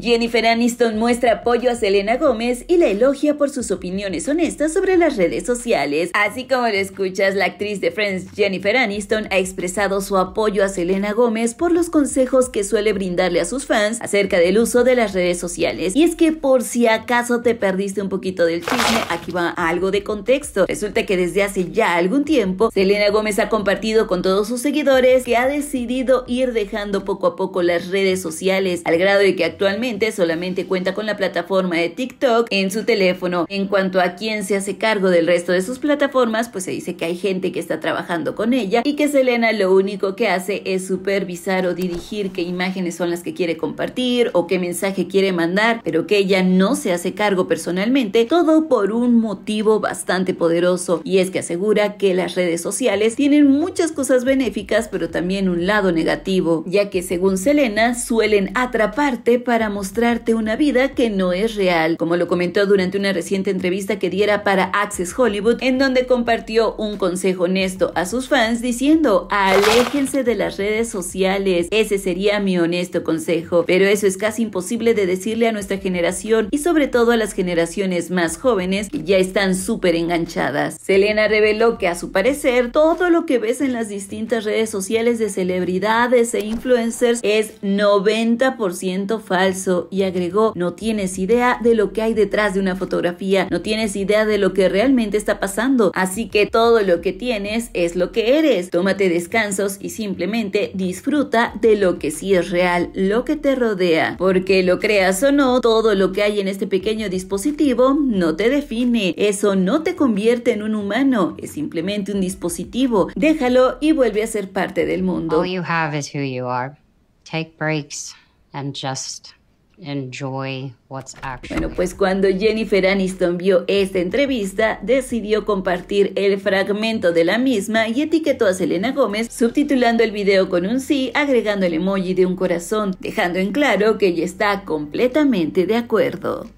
Jennifer Aniston muestra apoyo a Selena Gómez y la elogia por sus opiniones honestas sobre las redes sociales. Así como lo escuchas, la actriz de Friends Jennifer Aniston ha expresado su apoyo a Selena Gómez por los consejos que suele brindarle a sus fans acerca del uso de las redes sociales. Y es que por si acaso te perdiste un poquito del chisme, aquí va algo de contexto. Resulta que desde hace ya algún tiempo, Selena Gómez ha compartido con todos sus seguidores que ha decidido ir dejando poco a poco las redes sociales, al grado de que actualmente solamente cuenta con la plataforma de TikTok en su teléfono. En cuanto a quién se hace cargo del resto de sus plataformas, pues se dice que hay gente que está trabajando con ella y que Selena lo único que hace es supervisar o dirigir qué imágenes son las que quiere compartir o qué mensaje quiere mandar, pero que ella no se hace cargo personalmente, todo por un motivo bastante poderoso y es que asegura que las redes sociales tienen muchas cosas benéficas, pero también un lado negativo, ya que según Selena suelen atraparte para mostrar mostrarte una vida que no es real, como lo comentó durante una reciente entrevista que diera para Access Hollywood, en donde compartió un consejo honesto a sus fans diciendo, aléjense de las redes sociales, ese sería mi honesto consejo, pero eso es casi imposible de decirle a nuestra generación y sobre todo a las generaciones más jóvenes que ya están súper enganchadas. Selena reveló que a su parecer todo lo que ves en las distintas redes sociales de celebridades e influencers es 90% falso y agregó, no tienes idea de lo que hay detrás de una fotografía, no tienes idea de lo que realmente está pasando, así que todo lo que tienes es lo que eres. Tómate descansos y simplemente disfruta de lo que sí es real, lo que te rodea, porque lo creas o no, todo lo que hay en este pequeño dispositivo no te define, eso no te convierte en un humano, es simplemente un dispositivo. Déjalo y vuelve a ser parte del mundo. All you have is who you are. Take breaks and just bueno, pues cuando Jennifer Aniston vio esta entrevista, decidió compartir el fragmento de la misma y etiquetó a Selena Gómez, subtitulando el video con un sí, agregando el emoji de un corazón, dejando en claro que ella está completamente de acuerdo.